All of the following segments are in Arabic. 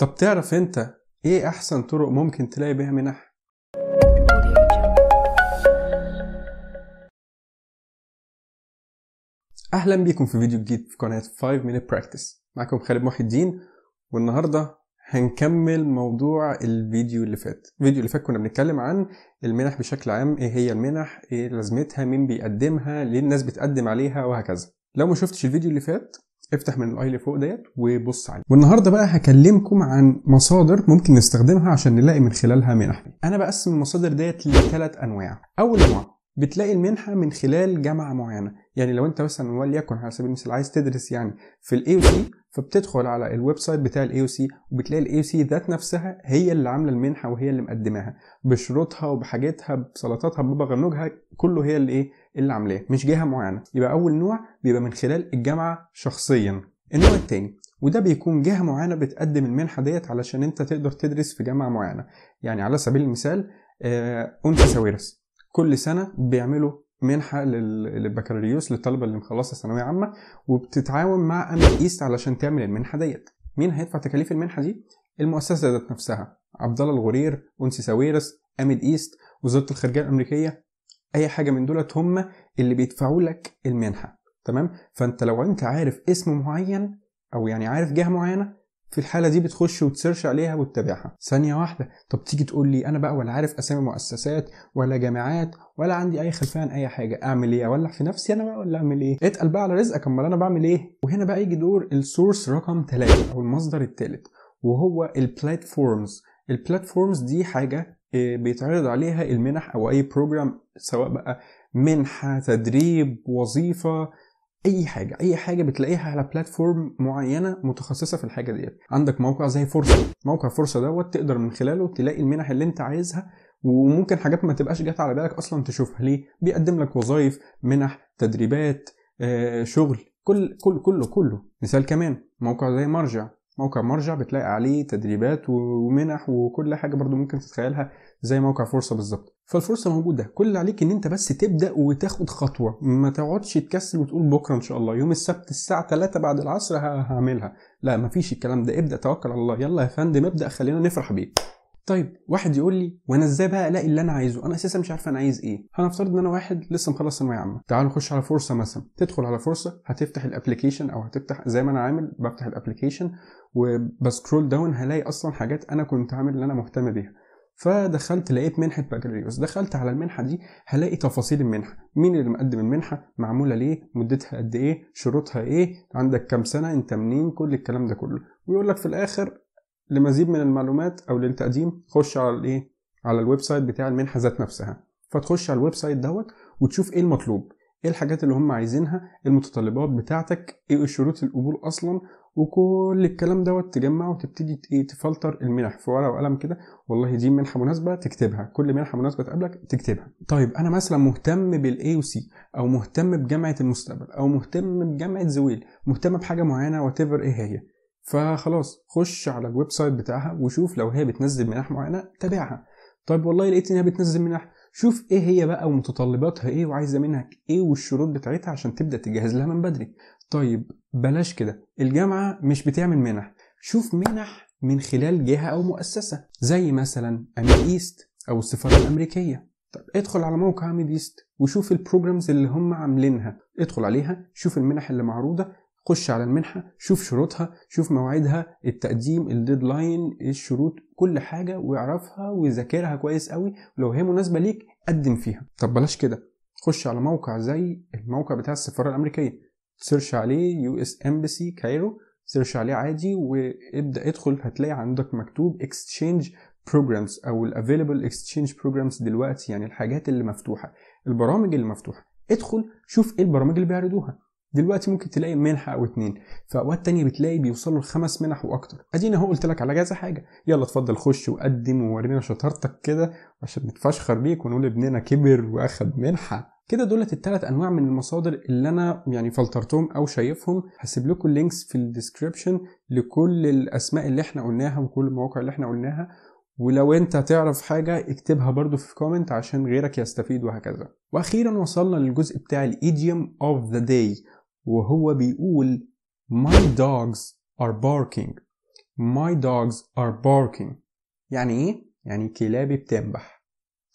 طب تعرف انت ايه احسن طرق ممكن تلاقي بيها منح؟ اهلا بيكم في فيديو جديد في قناه 5 minute practice معكم خالد محي الدين والنهارده هنكمل موضوع الفيديو اللي فات الفيديو اللي فات كنا بنتكلم عن المنح بشكل عام ايه هي المنح ايه لازمتها مين بيقدمها ليه الناس بتقدم عليها وهكذا لو ما شفتش الفيديو اللي فات افتح من الاي اللي فوق ديت وبص عليه والنهارده بقى هكلمكم عن مصادر ممكن نستخدمها عشان نلاقي من خلالها منح انا بقسم المصادر ديت لثلاث انواع اول نوع بتلاقي المنحه من خلال جامعه معينه يعني لو انت مثلا وليكن على سبيل المثال عايز تدرس يعني في الاي سي فبتدخل على الويب سايت بتاع الاي سي وبتلاقي الاي سي ذات نفسها هي اللي عامله المنحه وهي اللي مقدماها بشروطها وبحاجتها بسلطاتها ببرنامجها كله هي اللي ايه اللي عاملاه مش جهه معينه يبقى اول نوع بيبقى من خلال الجامعه شخصيا النوع الثاني وده بيكون جهه معينه بتقدم المنحه ديت علشان انت تقدر تدرس في جامعه معينه يعني على سبيل المثال آه، انثى ساويرس كل سنه بيعملوا منحه للبكالوريوس للطلبه اللي مخلصه ثانويه عامه وبتتعاون مع ام ايست علشان تعمل المنحه ديت مين هيدفع تكاليف المنحه دي المؤسسه ذات نفسها عبد الله الغرير انسي ساويرس امل ايست وزاره الخارجيه الامريكيه اي حاجه من دولت هم اللي بيدفعوا لك المنحه تمام فانت لو انت عارف اسم معين او يعني عارف جهه معينه في الحاله دي بتخش وتسيرش عليها وتتابعها ثانيه واحده طب تيجي تقول لي انا بقى ولا عارف اسامي مؤسسات ولا جامعات ولا عندي اي خلفيه عن اي حاجه اعمل ايه اولع في نفسي انا بقى ولا اعمل ايه اتقل بقى على رزقك امال انا بعمل ايه وهنا بقى يجي دور السورس رقم ثلاثة او المصدر الثالث وهو البلاتفورمز البلاتفورمز دي حاجه إيه، بيتعرض عليها المنح او اي بروجرام سواء بقى منحه تدريب وظيفه اي حاجه اي حاجه بتلاقيها على بلاتفورم معينه متخصصه في الحاجه ديت عندك موقع زي فرصه موقع فرصه دوت تقدر من خلاله تلاقي المنح اللي انت عايزها وممكن حاجات ما تبقاش جات على بالك اصلا تشوفها ليه بيقدم لك وظائف منح تدريبات آه، شغل كل كل كله كله مثال كمان موقع زي مرجع موقع مرجع بتلاقي عليه تدريبات ومنح وكل حاجه برضو ممكن تتخيلها زي موقع فرصه بالظبط فالفرصه موجوده كل اللي عليك ان انت بس تبدا وتاخد خطوه ما تقعدش تكسل وتقول بكره ان شاء الله يوم السبت الساعه 3 بعد العصر هعملها لا مفيش الكلام ده ابدا توكل على الله يلا يا فندم ابدا خلينا نفرح بيه طيب واحد يقول لي وانا ازاي بقى الاقي اللي انا عايزه انا اساسا مش عارف انا عايز ايه هنفترض ان انا واحد لسه مخلص ثانويه عامه تعال نخش على فرصه مثلا تدخل على فرصه هتفتح الابلكيشن او هتفتح زي ما انا عامل بفتح الابلكيشن وبسكرول داون هلاقي اصلا حاجات انا كنت عامل اللي انا مهتم بيها فدخلت لقيت منحه بكالوريوس دخلت على المنحه دي هلاقي تفاصيل المنحه مين اللي مقدم المنحه معموله ليه مدتها قد ايه شروطها ايه عندك كام سنه انت منين كل الكلام ده كله ويقول لك في الاخر لمزيد من المعلومات او للتقديم خش على الايه على الويب سايت بتاع المنحه ذات نفسها فتخش على الويب سايت دوت وتشوف ايه المطلوب ايه الحاجات اللي هم عايزينها المتطلبات بتاعتك ايه شروط القبول اصلا وكل الكلام دوت تجمعه وتبتدي إيه، تفلتر المنح في ورقه وقلم كده والله دي منحه مناسبه تكتبها كل منحه مناسبه تقابلك تكتبها طيب انا مثلا مهتم بالاي سي او مهتم بجامعه المستقبل او مهتم بجامعه زويل مهتم بحاجه معينه وات ايه هي فخلاص خش على الويب سايت بتاعها وشوف لو هي بتنزل منح معينه تابعها طيب والله لقيت ان هي بتنزل منح شوف ايه هي بقى ومتطلباتها ايه وعايزه منك ايه والشروط بتاعتها عشان تبدا تجهز لها من بدري طيب بلاش كده الجامعه مش بتعمل منح شوف منح من خلال جهه او مؤسسه زي مثلا امير ايست او السفاره الامريكيه طب ادخل على موقع اميد ايست وشوف البروجرامز اللي هم عاملينها ادخل عليها شوف المنح اللي معروضه خش على المنحه شوف شروطها شوف مواعيدها التقديم الديدلاين الشروط كل حاجه واعرفها وذاكرها كويس قوي ولو هي مناسبه ليك قدم فيها طب بلاش كده خش على موقع زي الموقع بتاع السفاره الامريكيه سيرش عليه يو اس امبسي كايرو سيرش عليه عادي وابدا ادخل هتلاقي عندك مكتوب اكستشينج بروجرامز او الافيلبل اكستشينج بروجرامز دلوقتي يعني الحاجات اللي مفتوحه البرامج اللي مفتوحه ادخل شوف ايه البرامج اللي بيعرضوها دلوقتي ممكن تلاقي منحه او اتنين في اوقات تانية بتلاقي بيوصلوا لخمس منح واكتر ادينا اهو قلت لك على كذا حاجه يلا اتفضل خش وقدم وورينا شطارتك كده عشان نتفشخر بيك ونقول ابننا كبر واخد منحه كده دولت التلات انواع من المصادر اللي انا يعني فلترتهم او شايفهم هسيب لكم لينكس في الديسكريبشن لكل الاسماء اللي احنا قلناها وكل المواقع اللي احنا قلناها ولو انت تعرف حاجة اكتبها برضو في كومنت عشان غيرك يستفيد وهكذا واخيرا وصلنا للجزء بتاع الايديوم اوف ذا داي وهو بيقول My dogs are barking My dogs are barking يعني ايه؟ يعني كلابي بتنبح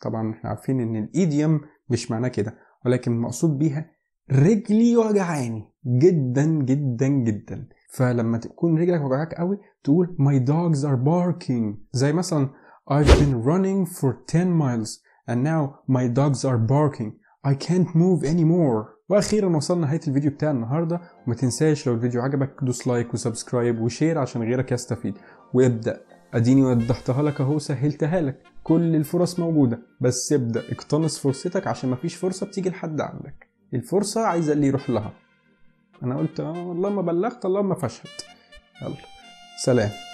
طبعا احنا عارفين ان الايديوم مش معناه كده ولكن المقصود بيها رجلي وجعاني جدا جدا جدا فلما تكون رجلك وجعاك قوي تقول my dogs are barking زي مثلا I've been running for 10 miles and now my dogs are barking I can't move anymore واخيرا وصلنا نهايه الفيديو بتاع النهارده وما تنساش لو الفيديو عجبك دوس لايك وسبسكرايب وشير عشان غيرك يستفيد وابدا اديني وضحتها لك اهو سهلتها لك كل الفرص موجوده بس ابدا اقتنص فرصتك عشان مفيش فرصه بتيجي لحد عندك الفرصه عايزه اللي يروح لها انا قلت اه والله ما بلغت الله ما فشلت يلا سلام